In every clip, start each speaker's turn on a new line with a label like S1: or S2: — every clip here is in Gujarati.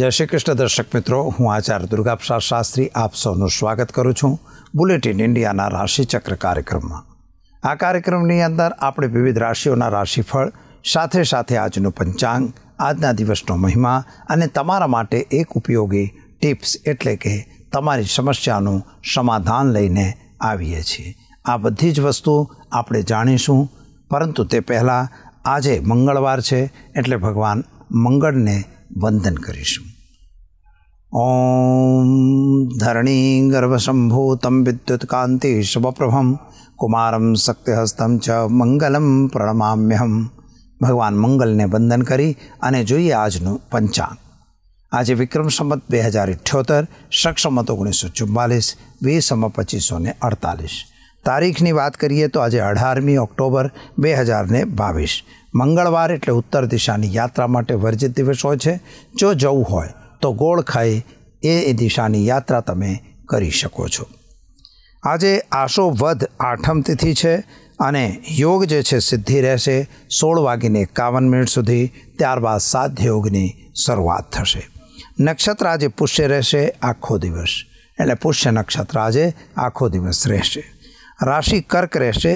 S1: જય શ્રી કૃષ્ણ દર્શક મિત્રો હું આચાર્ય દુર્ગાપ્રસાદ શાસ્ત્રી આપ સૌનું સ્વાગત કરું છું બુલેટિન ઇન્ડિયાના રાશિચક્ર કાર્યક્રમમાં આ કાર્યક્રમની અંદર આપણે વિવિધ રાશિઓના રાશિફળ સાથે સાથે આજનું પંચાંગ આજના દિવસનો મહિમા અને તમારા માટે એક ઉપયોગી ટિપ્સ એટલે કે તમારી સમસ્યાનું સમાધાન લઈને આવીએ છીએ આ બધી જ વસ્તુ આપણે જાણીશું પરંતુ તે પહેલાં આજે મંગળવાર છે એટલે ભગવાન મંગળને વંદન કરીશું ઓમ ધરણી ગર્ભસંભૂતમ વિદ્યુતકાંતિ શુભપ્રભમ કુમારમ શક્તિહસ્તમ ચ મંગલમ પ્રણમામ્યહમ ભગવાન મંગલને વંદન કરી અને જોઈએ આજનું પંચાંગ આજે વિક્રમ સંમત બે હજાર ઇઠ્યોતેર સક્ષમત ઓગણીસો ચુમ્માલીસ વીસમ પચીસો ને અડતાલીસ તારીખની વાત કરીએ તો આજે અઢારમી ઓક્ટોબર બે હજારને બાવીસ મંગળવાર એટલે ઉત્તર દિશાની યાત્રા માટે વર્જિત દિવસ હોય છે જો જવું હોય તો ગોળ ખાઈ એ દિશાની યાત્રા તમે કરી શકો છો આજે આશો વધ આઠમ તિથિ છે અને યોગ જે છે સિદ્ધિ રહેશે સોળ વાગીને એકાવન મિનિટ સુધી ત્યારબાદ સાધ્ય યોગની શરૂઆત થશે નક્ષત્ર આજે પુષ્ય રહેશે આખો દિવસ એટલે પુષ્ય નક્ષત્ર આજે આખો દિવસ રહેશે રાશિ કર્ક રહેશે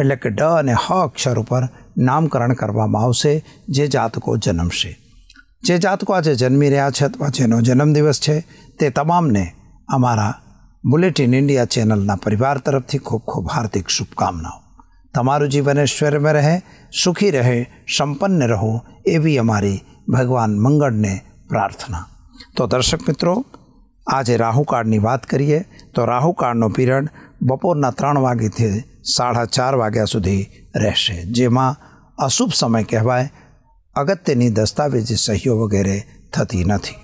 S1: એટલે કે ડ અને હ અક્ષર ઉપર નામકરણ કરવામાં આવશે જે જાતકો જન્મશે જે જાતકો આજે જન્મી રહ્યા છે અથવા જેનો જન્મદિવસ છે તે તમામને અમારા બુલેટિન ઇન્ડિયા ચેનલના પરિવાર તરફથી ખૂબ ખૂબ હાર્દિક શુભકામનાઓ તમારું જીવન ઐશ્વર્યમાં રહે સુખી રહે સંપન્ન રહો એવી અમારી ભગવાન મંગળને પ્રાર્થના તો દર્શક મિત્રો આજે રાહુકાળની વાત કરીએ તો રાહુકાળનો પિરિયડ બપોરના ત્રણ વાગ્યાથી સાડા ચાર વાગ્યા સુધી રહેશે જેમાં અશુભ સમય કહેવાય અગત્યની દસ્તાવેજ સહીઓ વગેરે થતી નથી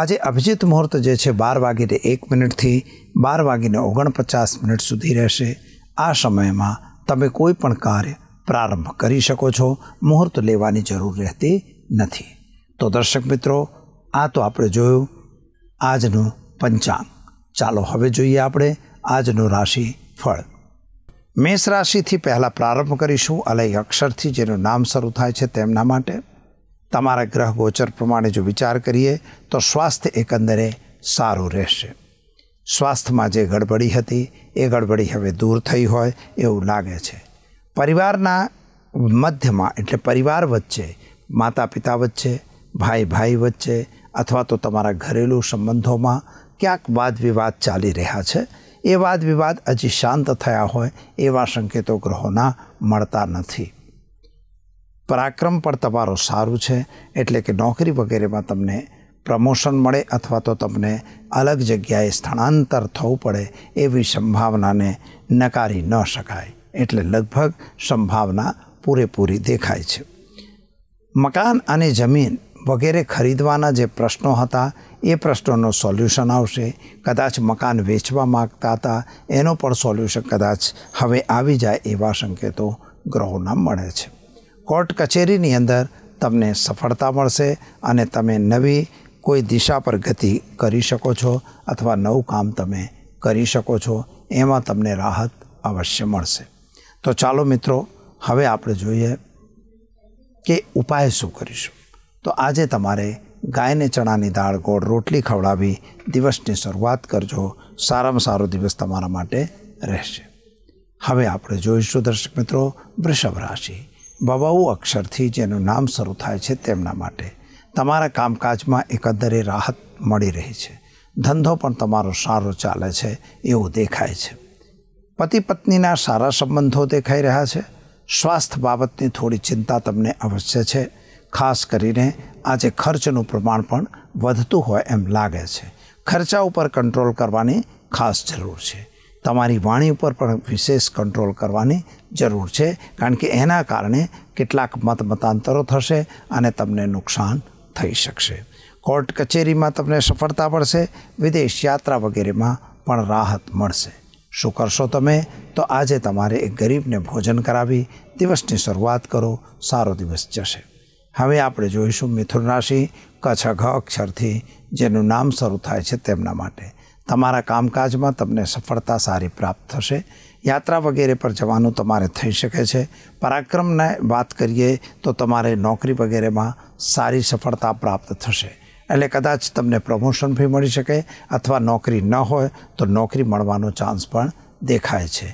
S1: આજે અભિજીત મુહૂર્ત જે છે બાર વાગીને એક મિનિટથી બાર વાગીને ઓગણપચાસ મિનિટ સુધી રહેશે આ સમયમાં તમે કોઈ પણ કાર્ય પ્રારંભ કરી શકો છો મુહૂર્ત લેવાની જરૂર રહેતી નથી તો દર્શક મિત્રો આ તો આપણે જોયું આજનું પંચાંગ ચાલો હવે જોઈએ આપણે આજનું રાશિ ફળ મેષ રાશિથી પહેલાં પ્રારંભ કરીશું અલય અક્ષરથી જેનું નામ શરૂ થાય છે તેમના માટે તમારા ગ્રહ ગોચર પ્રમાણે જો વિચાર કરીએ તો સ્વાસ્થ્ય એકંદરે સારું રહેશે સ્વાસ્થ્યમાં જે ગડબડી હતી એ ગડબડી હવે દૂર થઈ હોય એવું લાગે છે પરિવારના મધ્યમાં એટલે પરિવાર વચ્ચે માતા પિતા વચ્ચે ભાઈ ભાઈ વચ્ચે અથવા તો તમારા ઘરેલુ સંબંધોમાં ક્યાંક વાદ વિવાદ ચાલી રહ્યા છે એ વાદ વિવાદ હજી શાંત થયા હોય એવા સંકેતો ગ્રહોના મળતા નથી પરાક્રમ પર તમારો સારું છે એટલે કે નોકરી વગેરેમાં તમને પ્રમોશન મળે અથવા તો તમને અલગ જગ્યાએ સ્થળાંતર થવું પડે એવી સંભાવનાને નકારી ન શકાય એટલે લગભગ સંભાવના પૂરેપૂરી દેખાય છે મકાન અને જમીન વગેરે ખરીદવાના જે પ્રશ્નો હતા એ પ્રશ્નોનું સોલ્યુશન આવશે કદાચ મકાન વેચવા માગતા હતા એનો પણ સોલ્યુશન કદાચ હવે આવી જાય એવા સંકેતો ગ્રહોના મળે છે કોર્ટ કચેરીની અંદર તમને સફળતા મળશે અને તમે નવી કોઈ દિશા પર ગતિ કરી શકો છો અથવા નવું કામ તમે કરી શકો છો એમાં તમને રાહત અવશ્ય મળશે તો ચાલો મિત્રો હવે આપણે જોઈએ કે ઉપાય શું કરીશું તો આજે તમારે ગાયને ચણાની દાળ ગોળ રોટલી ખવડાવી દિવસની શરૂઆત કરજો સારામાં સારો દિવસ તમારા માટે રહેશે હવે આપણે જોઈશું દર્શક મિત્રો વૃષભ રાશિ બવાઉ અક્ષરથી જેનું નામ શરૂ થાય છે તેમના માટે તમારા કામકાજમાં એકંદરે રાહત મળી રહી છે ધંધો પણ તમારો સારો ચાલે છે એવું દેખાય છે પતિ પત્નીના સારા સંબંધો દેખાઈ રહ્યા છે સ્વાસ્થ્ય બાબતની થોડી ચિંતા તમને અવશ્ય છે ખાસ કરીને આજે ખર્ચનું પ્રમાણ પણ વધતું હોય એમ લાગે છે ખર્ચા ઉપર કંટ્રોલ કરવાની ખાસ જરૂર છે તમારી વાણી ઉપર પણ વિશેષ કંટ્રોલ કરવાની જરૂર છે કારણ કે એના કારણે કેટલાક મત મતાંતરો થશે અને તમને નુકસાન થઈ શકશે કોર્ટ કચેરીમાં તમને સફળતા મળશે વિદેશ યાત્રા વગેરેમાં પણ રાહત મળશે શું કરશો તમે તો આજે તમારે એક ગરીબને ભોજન કરાવી દિવસની શરૂઆત કરો સારો દિવસ જશે હવે આપણે જોઈશું મિથુન રાશિ કછઘ અક્ષરથી જેનું નામ શરૂ થાય છે તેમના માટે તમારા કામકાજમાં તમને સફળતા સારી પ્રાપ્ત થશે યાત્રા વગેરે પર જવાનું તમારે થઈ શકે છે પરાક્રમને વાત કરીએ તો તમારે નોકરી વગેરેમાં સારી સફળતા પ્રાપ્ત થશે એટલે કદાચ તમને પ્રમોશન ફી મળી શકે અથવા નોકરી ન હોય તો નોકરી મળવાનો ચાન્સ પણ દેખાય છે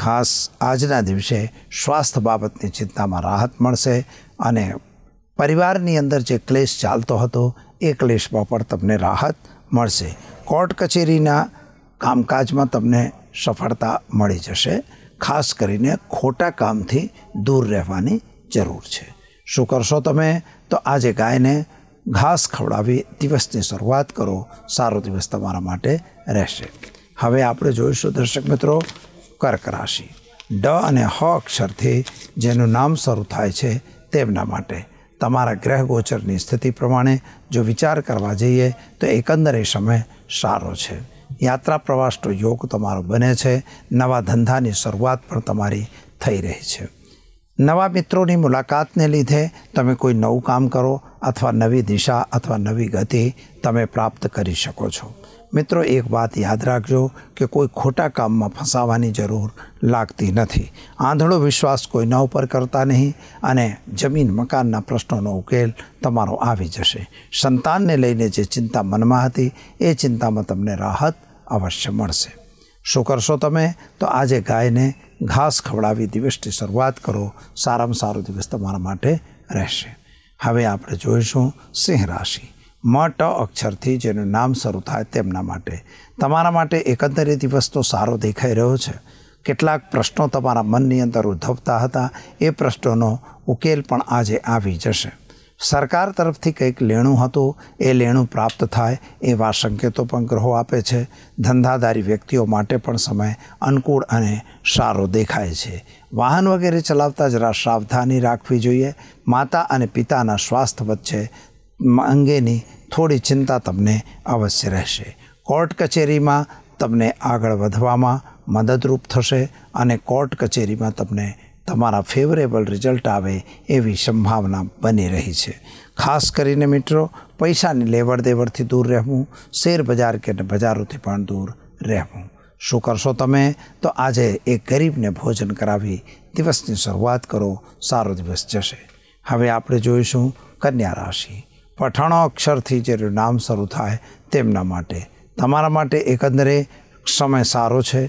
S1: ખાસ આજના દિવસે સ્વાસ્થ્ય બાબતની ચિંતામાં રાહત મળશે અને પરિવારની અંદર જે ક્લેશ ચાલતો હતો એ ક્લેશમાં પણ તમને રાહત મળશે કોર્ટ કચેરીના કામકાજમાં તમને સફળતા મળી જશે ખાસ કરીને ખોટા કામથી દૂર રહેવાની જરૂર છે શું કરશો તમે તો આજે ગાયને ઘાસ ખવડાવી દિવસની શરૂઆત કરો સારો દિવસ તમારા માટે રહેશે હવે આપણે જોઈશું દર્શક મિત્રો કર્ક રાશિ ડ અને હ અક્ષરથી જેનું નામ શરૂ થાય છે તેમના માટે તમારા ગ્રહ ગોચરની સ્થિતિ પ્રમાણે જો વિચાર કરવા જઈએ તો એકંદરે સમય સારો છે યાત્રા પ્રવાસનો યોગ તમારો બને છે નવા ધંધાની શરૂઆત પણ તમારી થઈ રહી છે નવા મિત્રોની મુલાકાતને લીધે તમે કોઈ નવું કામ કરો અથવા નવી દિશા અથવા નવી ગતિ તમે પ્રાપ્ત કરી શકો છો મિત્રો એક વાત યાદ રાખજો કે કોઈ ખોટા કામમાં ફસાવાની જરૂર લાગતી નથી આંધળો વિશ્વાસ કોઈના ઉપર કરતા નહીં અને જમીન મકાનના પ્રશ્નોનો ઉકેલ તમારો આવી જશે સંતાનને લઈને જે ચિંતા મનમાં હતી એ ચિંતામાં તમને રાહત અવશ્ય મળશે શું કરશો તમે તો આજે ગાયને ઘાસ ખવડાવી દિવસની શરૂઆત કરો સારામાં સારો દિવસ તમારા માટે રહેશે હવે આપણે જોઈશું સિંહ રાશિ મ ટ અક્ષરથી જેનું નામ શરૂ થાય તેમના માટે તમારા માટે એકંદરે દિવસ તો સારો દેખાઈ રહ્યો છે કેટલાક પ્રશ્નો તમારા મનની અંદર ઉદ્ભવતા હતા એ પ્રશ્નોનો ઉકેલ પણ આજે આવી જશે સરકાર તરફથી કંઈક લેણું હતું એ લેણું પ્રાપ્ત થાય એવા સંકેતો પણ ગ્રહો આપે છે ધંધાદારી વ્યક્તિઓ માટે પણ સમય અનુકૂળ અને સારો દેખાય છે વાહન વગેરે ચલાવતા જરા સાવધાની રાખવી જોઈએ માતા અને પિતાના સ્વાસ્થ્ય વચ્ચે અંગેની થોડી ચિંતા તમને અવશ્ય રહેશે કોર્ટ કચેરીમાં તમને આગળ વધવામાં મદદરૂપ થશે અને કોર્ટ કચેરીમાં તમને તમારા ફેવરેબલ રિઝલ્ટ આવે એવી સંભાવના બની રહી છે ખાસ કરીને મિત્રો પૈસાની લેવડ દેવડથી દૂર રહેવું શેરબજાર કે બજારોથી પણ દૂર રહેવું શું કરશો તમે તો આજે એ ગરીબને ભોજન કરાવી દિવસની શરૂઆત કરો સારો દિવસ જશે હવે આપણે જોઈશું કન્યા રાશિ પઠાણો અક્ષરથી જે નામ શરૂ થાય તેમના માટે તમારા માટે એકંદરે સમય સારો છે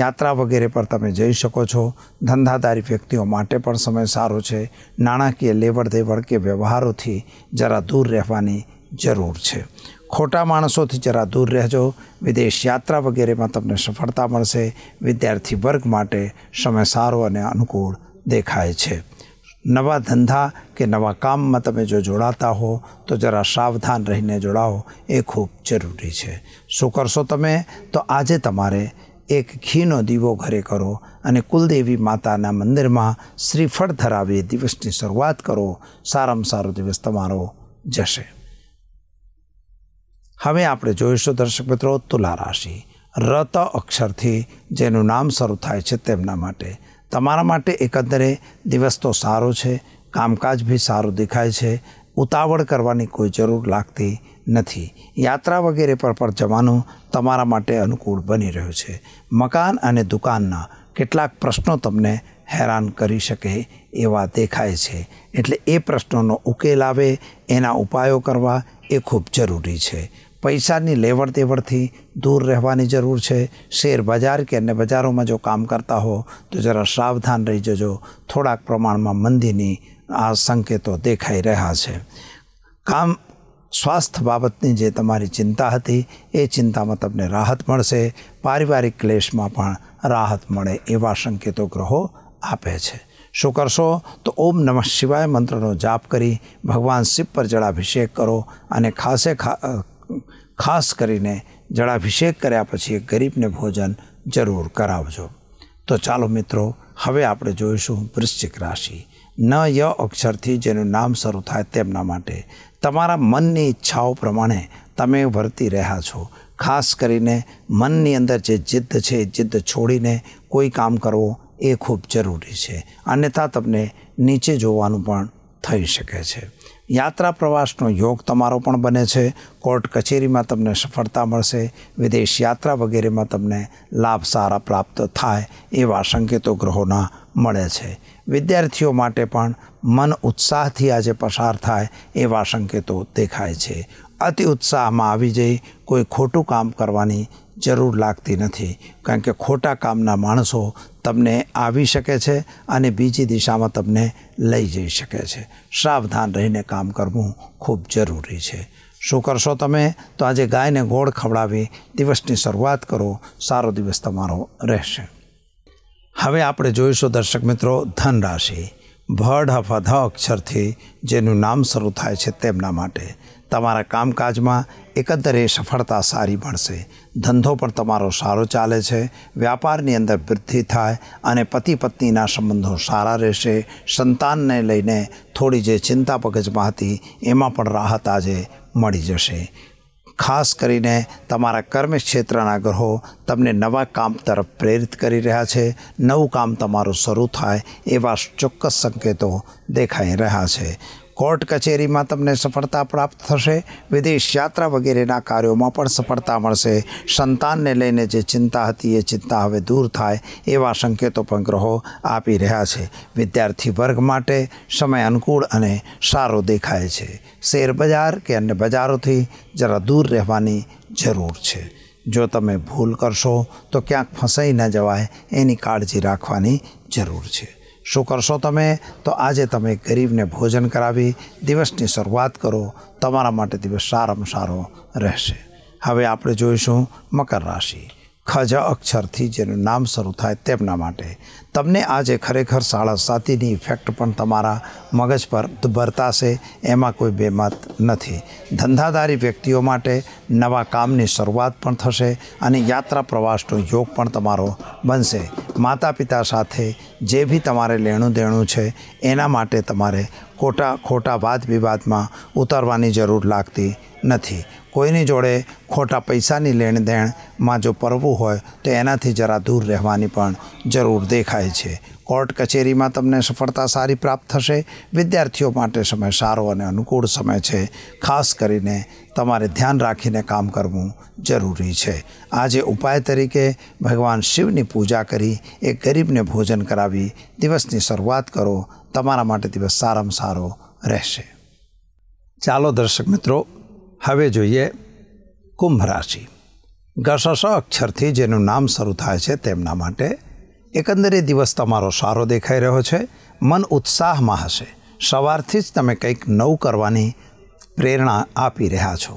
S1: યાત્રા વગેરે પર તમે જઈ શકો છો ધંધાદારી વ્યક્તિઓ માટે પણ સમય સારો છે નાણાકીય લેવડ દેવડ કે વ્યવહારોથી જરા દૂર રહેવાની જરૂર છે ખોટા માણસોથી જરા દૂર રહેજો વિદેશ યાત્રા વગેરેમાં તમને સફળતા મળશે વિદ્યાર્થી વર્ગ માટે સમય સારો અને અનુકૂળ દેખાય છે નવા ધંધા કે નવા કામમાં તમે જો જોડાતા હો તો જરા સાવધાન રહીને જોડાઓ એ ખૂબ જરૂરી છે શું કરશો તમે તો આજે તમારે એક ઘીનો દીવો ઘરે કરો અને કુલદેવી માતાના મંદિરમાં શ્રીફળ ધરાવી દિવસની શરૂઆત કરો સારામાં સારો દિવસ તમારો જશે હવે આપણે જોઈશું દર્શક મિત્રો તુલા રાશિ રત અક્ષરથી જેનું નામ શરૂ થાય છે તેમના માટે તમારા માટે એકંદરે દિવસ તો સારો છે કામકાજ બી સારું દેખાય છે ઉતાવળ કરવાની કોઈ જરૂર લાગતી નથી યાત્રા વગેરે પર પણ જવાનું તમારા માટે અનુકૂળ બની રહ્યું છે મકાન અને દુકાનના કેટલાક પ્રશ્નો તમને હેરાન કરી શકે એવા દેખાય છે એટલે એ પ્રશ્નોનો ઉકેલ આવે એના ઉપાયો કરવા એ ખૂબ જરૂરી છે પૈસાની લેવડ દેવડથી દૂર રહેવાની જરૂર છે શેર બજાર કે અન્ય બજારોમાં જો કામ કરતા હો તો જરા સાવધાન રહી જજો થોડાક પ્રમાણમાં મંદીની આ સંકેતો દેખાઈ રહ્યા છે કામ સ્વાસ્થ્ય બાબતની જે તમારી ચિંતા હતી એ ચિંતામાં તમને રાહત મળશે પારિવારિક ક્લેશમાં પણ રાહત મળે એવા સંકેતો ગ્રહો આપે છે શું કરશો તો ઓમ નમઃ શિવાય મંત્રનો જાપ કરી ભગવાન શિવ પર જળાભિષેક કરો અને ખાસે ખા ખાસ કરીને જળાભિષેક કર્યા પછી ગરીબને ભોજન જરૂર કરાવજો તો ચાલો મિત્રો હવે આપણે જોઈશું વૃશ્ચિક રાશિ ન ય અક્ષરથી જેનું નામ શરૂ થાય તેમના માટે તમારા મનની ઈચ્છાઓ પ્રમાણે તમે વર્તી રહ્યા છો ખાસ કરીને મનની અંદર જે જિદ્દ છે જિદ્દ છોડીને કોઈ કામ કરવો એ ખૂબ જરૂરી છે અન્યથા તમને નીચે જોવાનું પણ થઈ શકે છે યાત્રા પ્રવાસનો યોગ તમારો પણ બને છે કોર્ટ કચેરીમાં તમને સફળતા મળશે વિદેશ યાત્રા વગેરેમાં તમને લાભ સારા પ્રાપ્ત થાય એવા સંકેતો ગ્રહોના મળે છે વિદ્યાર્થીઓ માટે પણ મન ઉત્સાહથી આજે પસાર થાય એવા સંકેતો દેખાય છે અતિ ઉત્સાહમાં આવી જઈ કોઈ ખોટું કામ કરવાની જરૂર લાગતી નથી કારણ કે ખોટા કામના માણસો તમને આવી શકે છે અને બીજી દિશામાં તમને લઈ જઈ શકે છે સાવધાન રહીને કામ કરવું ખૂબ જરૂરી છે શું કરશો તમે તો આજે ગાયને ગોળ ખવડાવી દિવસની શરૂઆત કરો સારો દિવસ તમારો રહેશે હવે આપણે જોઈશું દર્શક મિત્રો ધન રાશિ ભડ હફ અક્ષરથી જેનું નામ શરૂ થાય છે તેમના માટે તમારા કામકાજમાં એકંદરે સફળતા સારી મળશે ધંધો પણ તમારો સારો ચાલે છે વ્યાપારની અંદર વૃદ્ધિ થાય અને પતિ પત્નીના સંબંધો સારા રહેશે સંતાનને લઈને થોડી જે ચિંતા પગજમાં હતી એમાં પણ રાહત આજે મળી જશે ખાસ કરીને તમારા કર્મ ક્ષેત્રના ગ્રહો તમને નવા કામ તરફ પ્રેરિત કરી રહ્યા છે નવું કામ તમારું શરૂ થાય એવા ચોક્કસ સંકેતો દેખાઈ રહ્યા છે કોર્ટ કચેરીમાં તમને સફળતા પ્રાપ્ત થશે વિદેશ યાત્રા વગેરેના કાર્યોમાં પણ સફળતા મળશે સંતાનને લઈને જે ચિંતા હતી એ ચિંતા હવે દૂર થાય એવા સંકેતો પણ ગ્રહો આપી રહ્યા છે વિદ્યાર્થી વર્ગ માટે સમય અનુકૂળ અને સારો દેખાય છે શેર બજાર કે અન્ય બજારોથી જરા દૂર રહેવાની જરૂર છે જો તમે ભૂલ કરશો તો ક્યાંક ફસાઈ ન જવાય એની કાળજી રાખવાની જરૂર છે શું કરશો તમે તો આજે તમે ગરીબને ભોજન કરાવી દિવસની શરૂઆત કરો તમારા માટે દિવસ સારામાં સારો રહેશે હવે આપણે જોઈશું મકર રાશિ ખજા અક્ષરથી જેનું નામ શરૂ થાય તેમના માટે તમને આજે ખરેખર સાડા સાતીની ઇફેક્ટ પણ તમારા મગજ પર બરતાશે એમાં કોઈ બેમત નથી ધંધાદારી વ્યક્તિઓ માટે નવા કામની શરૂઆત પણ થશે અને યાત્રા પ્રવાસનો યોગ પણ તમારો બનશે માતા પિતા સાથે જે બી તમારે લેણું દેણું છે એના માટે તમારે ખોટા ખોટા વાદ વિવાદમાં ઉતરવાની જરૂર લાગતી નથી કોઈની જોડે ખોટા પૈસાની લેણ દેણમાં જો પરવું હોય તો એનાથી જરા દૂર રહેવાની પણ જરૂર દેખાય છે કોર્ટ કચેરીમાં તમને સફળતા સારી પ્રાપ્ત થશે વિદ્યાર્થીઓ માટે સમય સારો અને અનુકૂળ સમય છે ખાસ કરીને તમારે ધ્યાન રાખીને કામ કરવું જરૂરી છે આજે ઉપાય તરીકે ભગવાન શિવની પૂજા કરી એ ગરીબને ભોજન કરાવી દિવસની શરૂઆત કરો તમારા માટે દિવસ સારામાં સારો રહેશે ચાલો દર્શક મિત્રો હવે જોઈએ કુંભ રાશિ ગસસ અક્ષરથી જેનું નામ શરૂ થાય છે તેમના માટે એકંદરે દિવસ તમારો સારો દેખાઈ રહ્યો છે મન ઉત્સાહમાં હશે સવારથી જ તમે કંઈક નવું કરવાની પ્રેરણા આપી રહ્યા છો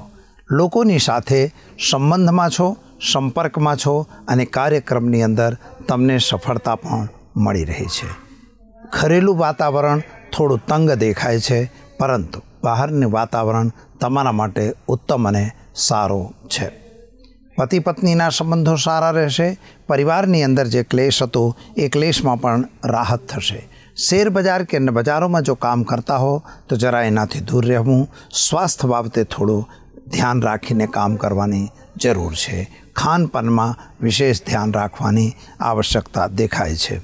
S1: લોકોની સાથે સંબંધમાં છો સંપર્કમાં છો અને કાર્યક્રમની અંદર તમને સફળતા પણ મળી રહી છે ઘરેલું વાતાવરણ થોડું તંગ દેખાય છે પરંતુ બહારનું વાતાવરણ તમારા માટે ઉત્તમ અને સારું છે પતિ પત્નીના સંબંધો સારા રહેશે પરિવારની અંદર જે ક્લેશ હતો એ ક્લેશમાં પણ રાહત થશે શેરબજાર બજાર કે બજારોમાં જો કામ કરતા હો તો જરા એનાથી દૂર રહેવું સ્વાસ્થ્ય બાબતે થોડું ધ્યાન રાખીને કામ કરવાની જરૂર છે ખાનપાનમાં વિશેષ ધ્યાન રાખવાની આવશ્યકતા દેખાય છે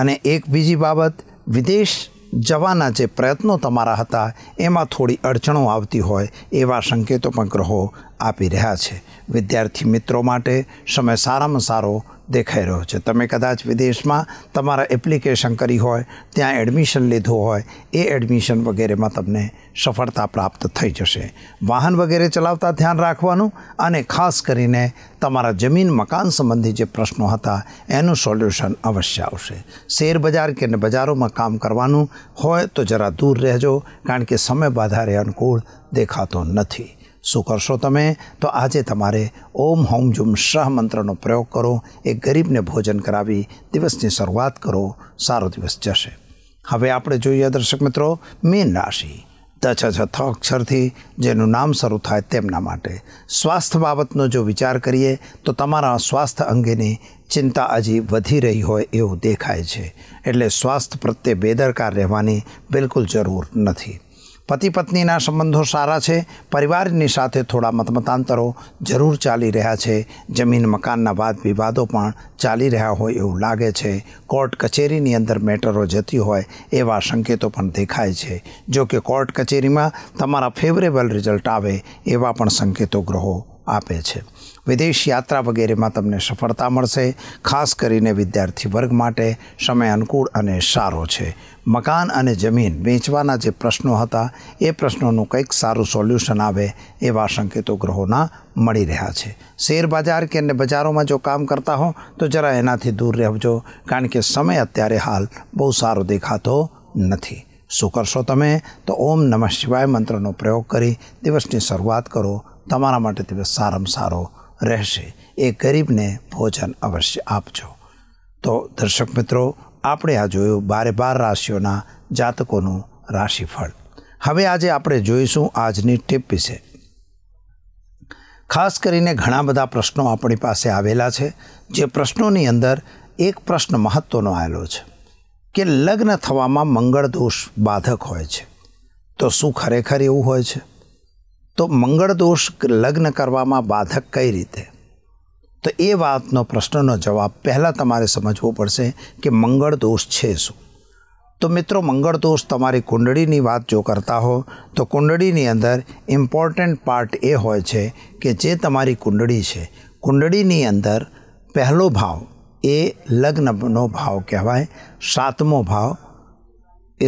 S1: અને એક બીજી બાબત વિદેશ જવાના જે પ્રયત્નો તમારા હતા એમાં થોડી અડચણો આવતી હોય એવા સંકેતો પણ ગ્રહો આપી રહ્યા છે વિદ્યાર્થી મિત્રો માટે સમય સારામાં સારો દેખાઈ રહ્યો છે તમે કદાચ વિદેશમાં તમારા એપ્લિકેશન કરી હોય ત્યાં એડમિશન લીધું હોય એ એડમિશન વગેરેમાં તમને સફળતા પ્રાપ્ત થઈ જશે વાહન વગેરે ચલાવતા ધ્યાન રાખવાનું અને ખાસ કરીને તમારા જમીન મકાન સંબંધી જે પ્રશ્નો હતા એનું સોલ્યુશન અવશ્ય આવશે શેરબજાર બજાર કે બજારોમાં કામ કરવાનું હોય તો જરા દૂર રહેજો કારણ કે સમય વધારે અનુકૂળ દેખાતો નથી શું કરશો તમે તો આજે તમારે ઓમ હોમ જુમ શાહ મંત્રનો પ્રયોગ કરો એ ગરીબને ભોજન કરાવી દિવસની શરૂઆત કરો સારો દિવસ જશે હવે આપણે જોઈએ દર્શક મિત્રો મીન રાશિ દચ છ અક્ષરથી જેનું નામ શરૂ થાય તેમના માટે સ્વાસ્થ્ય બાબતનો જો વિચાર કરીએ તો તમારા સ્વાસ્થ્ય અંગેની ચિંતા હજી વધી રહી હોય એવું દેખાય છે એટલે સ્વાસ્થ્ય પ્રત્યે બેદરકાર રહેવાની બિલકુલ જરૂર નથી પતિ પત્નીના સંબંધો સારા છે પરિવારની સાથે થોડા મતમતાંતરો જરૂર ચાલી રહ્યા છે જમીન મકાનના વાદ વિવાદો પણ ચાલી રહ્યા હોય એવું લાગે છે કોર્ટ કચેરીની અંદર મેટરો જતી હોય એવા સંકેતો પણ દેખાય છે જો કે કોર્ટ કચેરીમાં તમારા ફેવરેબલ રિઝલ્ટ આવે એવા પણ સંકેતો ગ્રહો આપે છે વિદેશ યાત્રા વગેરેમાં તમને સફળતા મળશે ખાસ કરીને વિદ્યાર્થી વર્ગ માટે સમય અનુકૂળ અને સારો છે મકાન અને જમીન વેચવાના જે પ્રશ્નો હતા એ પ્રશ્નોનું કંઈક સારું સોલ્યુશન આવે એવા સંકેતો ગ્રહોના મળી રહ્યા છે શેર બજાર કે અન્ય બજારોમાં જો કામ કરતા હો તો જરા એનાથી દૂર રહેજો કારણ કે સમય અત્યારે હાલ બહુ સારો દેખાતો નથી શું કરશો તમે તો ઓમ નમઃ શિવાય મંત્રનો પ્રયોગ કરી દિવસની શરૂઆત કરો તમારા માટે દિવસ સારામાં સારો રહેશે એ ગરીબને ભોજન અવશ્ય આપજો તો દર્શક મિત્રો આપણે આ જોયું બારે બાર રાશિઓના જાતકોનું રાશિફળ હવે આજે આપણે જોઈશું આજની ટીપ વિશે ખાસ કરીને ઘણા બધા પ્રશ્નો આપણી પાસે આવેલા છે જે પ્રશ્નોની અંદર એક પ્રશ્ન મહત્ત્વનો આવેલો છે કે લગ્ન થવામાં મંગળ દોષ બાધક હોય છે તો શું ખરેખર એવું હોય છે તો મંગળ દોષ લગ્ન કરવામાં બાધક કઈ રીતે તો એ વાતનો પ્રશ્નનો જવાબ પહેલાં તમારે સમજવો પડશે કે મંગળ દોષ છે શું તો મિત્રો મંગળ દોષ તમારી કુંડળીની વાત જો કરતા હો તો કુંડળીની અંદર ઇમ્પોર્ટન્ટ પાર્ટ એ હોય છે કે જે તમારી કુંડળી છે કુંડળીની અંદર પહેલો ભાવ એ લગ્નનો ભાવ કહેવાય સાતમો ભાવ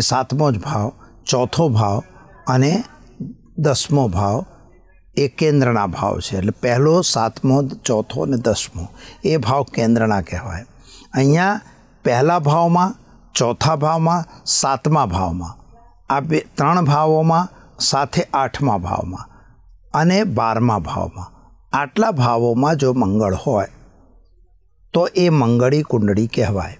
S1: એ સાતમો જ ભાવ ચોથો ભાવ અને દસમો ભાવ એ કેન્દ્રના ભાવ છે એટલે પહેલો સાતમો ચોથો અને દસમો એ ભાવ કેન્દ્રના કહેવાય અહીંયા પહેલા ભાવમાં ચોથા ભાવમાં સાતમા ભાવમાં આ બે ત્રણ ભાવોમાં સાથે આઠમા ભાવમાં અને બારમા ભાવમાં આટલા ભાવોમાં જો મંગળ હોય તો એ મંગળી કુંડળી કહેવાય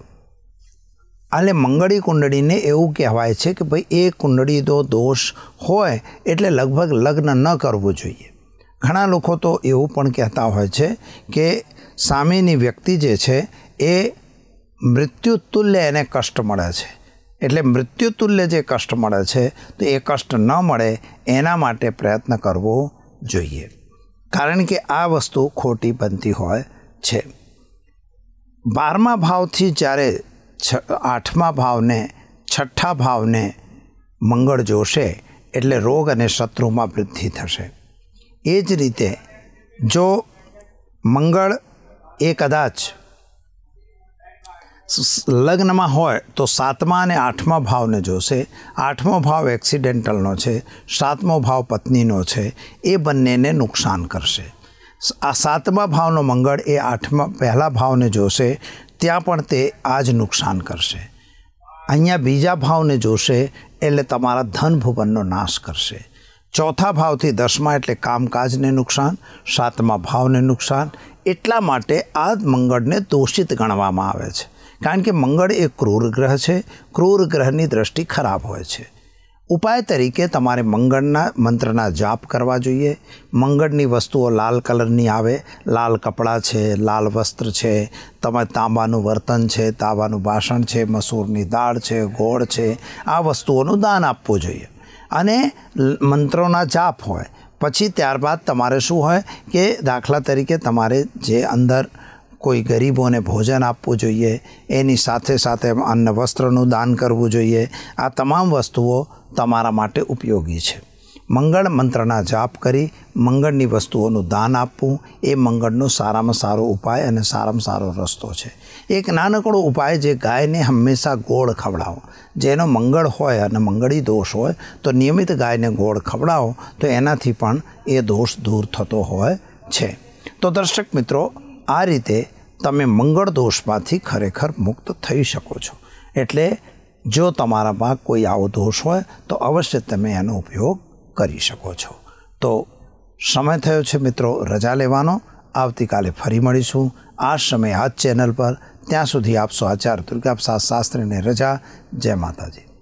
S1: એટલે મંગળી કુંડળીને એવું કહેવાય છે કે ભાઈ એ કુંડળીનો દોષ હોય એટલે લગભગ લગ્ન ન કરવું જોઈએ ઘણા લોકો તો એવું પણ કહેતા હોય છે કે સામેની વ્યક્તિ જે છે એ મૃત્યુતુલ્ય એને કષ્ટ મળે છે એટલે મૃત્યુતુલ્ય જે કષ્ટ મળે છે તો એ કષ્ટ ન મળે એના માટે પ્રયત્ન કરવો જોઈએ કારણ કે આ વસ્તુ ખોટી બનતી હોય છે બારમા ભાવથી જ્યારે છ આઠમા ભાવને છઠ્ઠા ભાવને મંગળ જોશે એટલે રોગ અને શત્રુમાં વૃદ્ધિ થશે એ જ રીતે જો મંગળ એ કદાચ લગ્નમાં હોય તો સાતમા અને આઠમા ભાવને જોશે આઠમો ભાવ એક્સિડેન્ટલનો છે સાતમો ભાવ પત્નીનો છે એ બંનેને નુકસાન કરશે આ સાતમા ભાવનો મંગળ એ આઠમા પહેલા ભાવને જોશે ત્યાં પણ તે આ જ નુકસાન કરશે અહીંયા બીજા ભાવને જોશે એટલે તમારા ધન ભુવનનો નાશ કરશે ચોથા ભાવથી દસમા એટલે કામકાજને નુકસાન સાતમા ભાવને નુકસાન એટલા માટે આ મંગળને દોષિત ગણવામાં આવે છે કારણ કે મંગળ એ ક્રૂર ગ્રહ છે ક્રૂર ગ્રહની દ્રષ્ટિ ખરાબ હોય છે ઉપાય તરીકે તમારે મંગળના મંત્રના જાપ કરવા જોઈએ મંગળની વસ્તુઓ લાલ કલરની આવે લાલ કપડાં છે લાલ વસ્ત્ર છે તમે તાંબાનું વર્તન છે તાંબાનું ભાષણ છે મસૂરની દાળ છે ગોળ છે આ વસ્તુઓનું દાન આપવું જોઈએ અને મંત્રોના જાપ હોય પછી ત્યારબાદ તમારે શું હોય કે દાખલા તરીકે તમારે જે અંદર કોઈ ગરીબોને ભોજન આપવું જોઈએ એની સાથે સાથે અન્ન વસ્ત્રનું દાન કરવું જોઈએ આ તમામ વસ્તુઓ તમારા માટે ઉપયોગી છે મંગળ મંત્રના જાપ કરી મંગળની વસ્તુઓનું દાન આપવું એ મંગળનો સારામાં સારો ઉપાય અને સારામાં સારો રસ્તો છે એક નાનકડો ઉપાય જે ગાયને હંમેશા ગોળ ખવડાવો જેનો મંગળ હોય અને મંગળી દોષ હોય તો નિયમિત ગાયને ગોળ ખવડાવો તો એનાથી પણ એ દોષ દૂર થતો હોય છે તો દર્શક મિત્રો આ રીતે તમે મંગળ દોષમાંથી ખરેખર મુક્ત થઈ શકો છો એટલે જો તમારામાં કોઈ આવો દોષ હોય તો અવશ્ય તમે એનો ઉપયોગ કરી શકો છો તો સમય થયો છે મિત્રો રજા લેવાનો આવતીકાલે ફરી મળીશું આ સમય આ ચેનલ પર ત્યાં સુધી આપ સ્વાચાર દુર્ગાપ્રસાદ શાસ્ત્રીને રજા જય માતાજી